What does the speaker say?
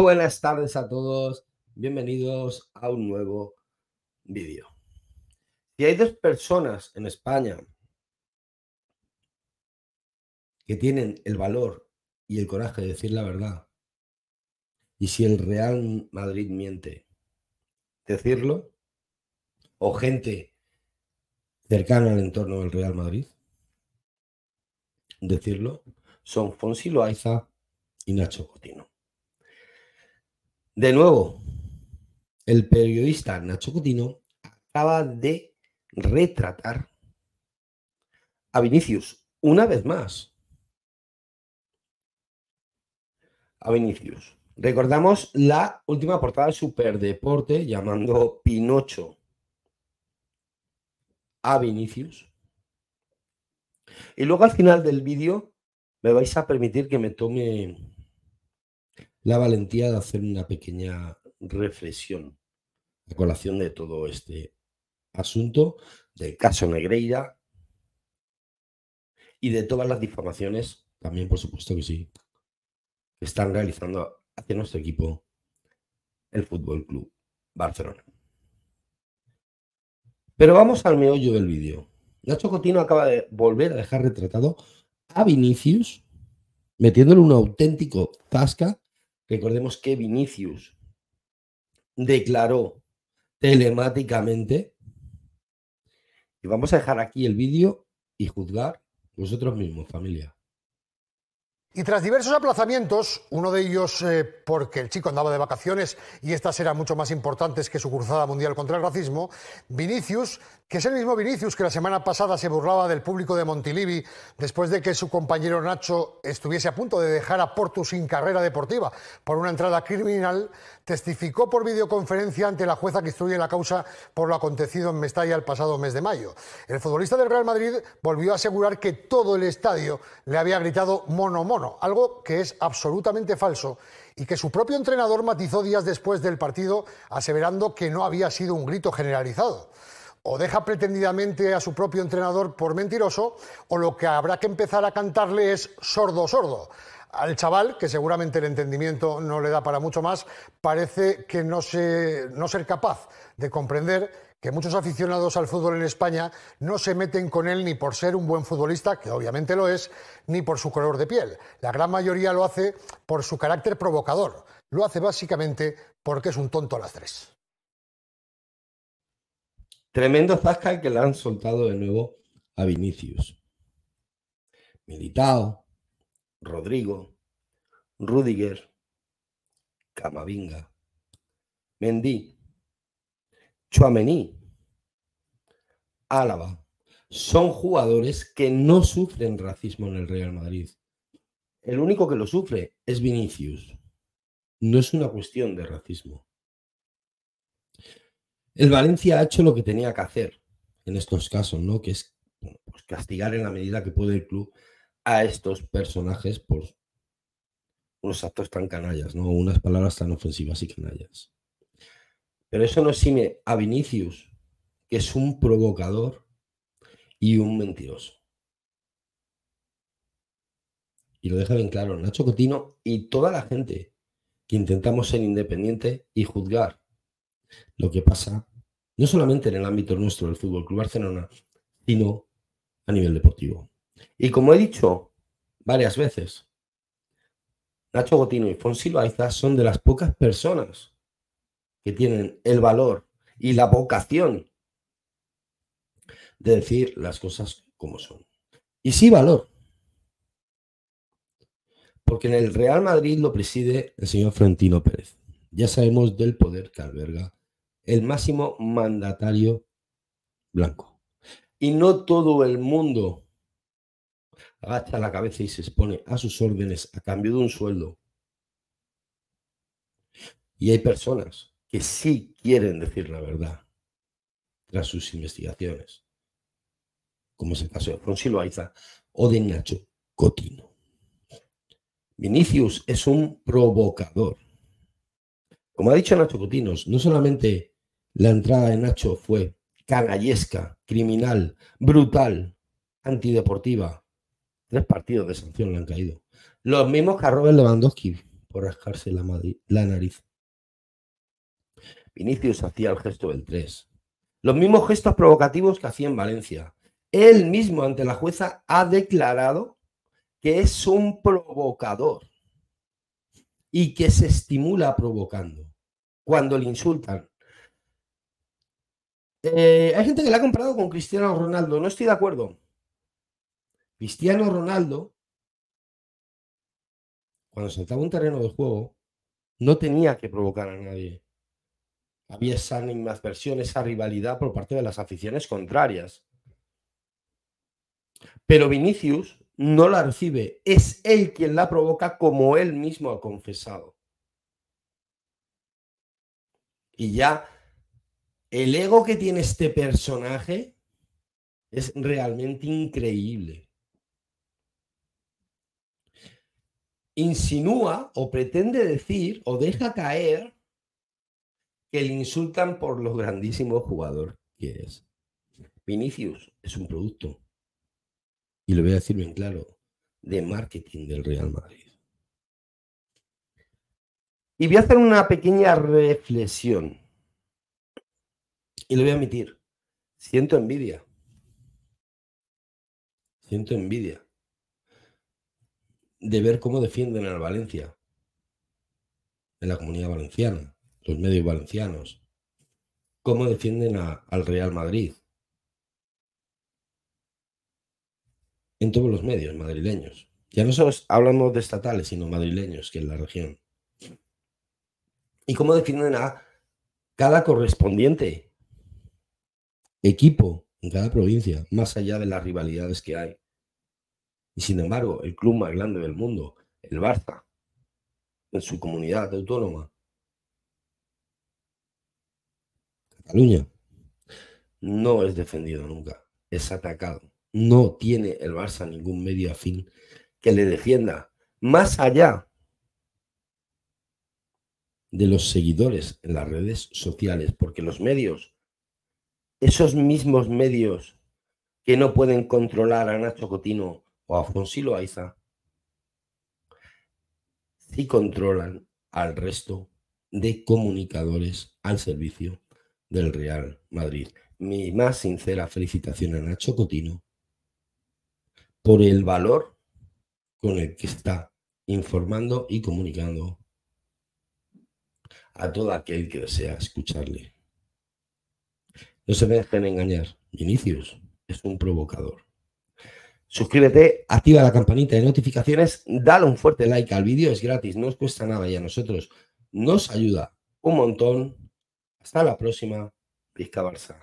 buenas tardes a todos, bienvenidos a un nuevo vídeo. Si hay dos personas en España que tienen el valor y el coraje de decir la verdad, y si el Real Madrid miente, decirlo, o gente cercana al entorno del Real Madrid, decirlo, son Fonsi Loaiza y Nacho Cotino. De nuevo, el periodista Nacho Cutino acaba de retratar a Vinicius una vez más. A Vinicius. Recordamos la última portada de Superdeporte llamando Pinocho a Vinicius. Y luego al final del vídeo me vais a permitir que me tome la valentía de hacer una pequeña reflexión a colación de todo este asunto, del caso Negreira y de todas las difamaciones, también por supuesto que sí, que están realizando hacia nuestro equipo el Fútbol Club Barcelona. Pero vamos al meollo del vídeo. Nacho Cotino acaba de volver a dejar retratado a Vinicius metiéndole un auténtico tasca. Recordemos que Vinicius declaró telemáticamente, y vamos a dejar aquí el vídeo y juzgar vosotros mismos, familia. Y tras diversos aplazamientos, uno de ellos eh, porque el chico andaba de vacaciones y estas eran mucho más importantes que su cruzada mundial contra el racismo, Vinicius que es el mismo Vinicius que la semana pasada se burlaba del público de Montilivi después de que su compañero Nacho estuviese a punto de dejar a Porto sin carrera deportiva por una entrada criminal, testificó por videoconferencia ante la jueza que instruye la causa por lo acontecido en Mestalla el pasado mes de mayo. El futbolista del Real Madrid volvió a asegurar que todo el estadio le había gritado mono mono, algo que es absolutamente falso y que su propio entrenador matizó días después del partido aseverando que no había sido un grito generalizado o deja pretendidamente a su propio entrenador por mentiroso, o lo que habrá que empezar a cantarle es sordo, sordo. Al chaval, que seguramente el entendimiento no le da para mucho más, parece que no, se, no ser capaz de comprender que muchos aficionados al fútbol en España no se meten con él ni por ser un buen futbolista, que obviamente lo es, ni por su color de piel. La gran mayoría lo hace por su carácter provocador. Lo hace básicamente porque es un tonto a las tres. Tremendo zasca que le han soltado de nuevo a Vinicius. Militao, Rodrigo, Rudiger, Camavinga, Mendy, Chuamení, Álava. Son jugadores que no sufren racismo en el Real Madrid. El único que lo sufre es Vinicius. No es una cuestión de racismo. El Valencia ha hecho lo que tenía que hacer en estos casos, ¿no? Que es pues castigar en la medida que puede el club a estos personajes por unos actos tan canallas, ¿no? Unas palabras tan ofensivas y canallas. Pero eso no exime a Vinicius, que es un provocador y un mentiroso. Y lo deja bien claro Nacho Cotino y toda la gente que intentamos ser independiente y juzgar lo que pasa no solamente en el ámbito nuestro del Fútbol Club Barcelona, sino a nivel deportivo. Y como he dicho varias veces, Nacho Gotino y Fonsilva Silva son de las pocas personas que tienen el valor y la vocación de decir las cosas como son. Y sí valor. Porque en el Real Madrid lo preside el señor Florentino Pérez. Ya sabemos del poder que alberga el máximo mandatario blanco. Y no todo el mundo agacha la cabeza y se expone a sus órdenes a cambio de un sueldo. Y hay personas que sí quieren decir la verdad tras sus investigaciones, como es el caso de o de Nacho Cotino. Vinicius es un provocador. Como ha dicho Nacho Cotinos, no solamente la entrada de Nacho fue canallesca, criminal, brutal, antideportiva. Tres partidos de sanción le han caído. Los mismos que a Robert Lewandowski por rascarse la, nariz. Vinicius hacía el gesto del 3. Los mismos gestos provocativos que hacía en Valencia. Él mismo ante la jueza ha declarado que es un provocador y que se estimula provocando. Cuando le insultan, eh, hay gente que la ha comprado con Cristiano Ronaldo. No estoy de acuerdo. Cristiano Ronaldo, cuando sentaba un terreno de juego, no tenía que provocar a nadie. Había esa versiones esa rivalidad por parte de las aficiones contrarias. Pero Vinicius no la recibe. Es él quien la provoca como él mismo ha confesado. Y ya el ego que tiene este personaje es realmente increíble. Insinúa o pretende decir o deja caer que le insultan por los grandísimo jugador que es. Vinicius es un producto, y lo voy a decir bien claro, de marketing del Real Madrid. Y voy a hacer una pequeña reflexión. Y lo voy a admitir. Siento envidia. Siento envidia de ver cómo defienden a Valencia, en la comunidad valenciana, los medios valencianos, cómo defienden al Real Madrid, en todos los medios madrileños. Ya no solo hablamos de estatales, sino madrileños, que es la región. Y cómo defienden a cada correspondiente equipo en cada provincia, más allá de las rivalidades que hay. Y sin embargo, el club más grande del mundo, el Barça, en su comunidad autónoma, Cataluña, no es defendido nunca, es atacado. No tiene el Barça ningún medio afín que le defienda, más allá de los seguidores en las redes sociales, porque los medios esos mismos medios que no pueden controlar a Nacho Cotino o a Fonsi Loaiza, sí controlan al resto de comunicadores al servicio del Real Madrid. Mi más sincera felicitación a Nacho Cotino por el valor con el que está informando y comunicando a todo aquel que desea escucharle. No se dejen engañar. Inicios es un provocador. Suscríbete, activa la campanita de notificaciones, dale un fuerte like al vídeo, es gratis, no os cuesta nada y a nosotros nos ayuda un montón. Hasta la próxima, Vizca Barça.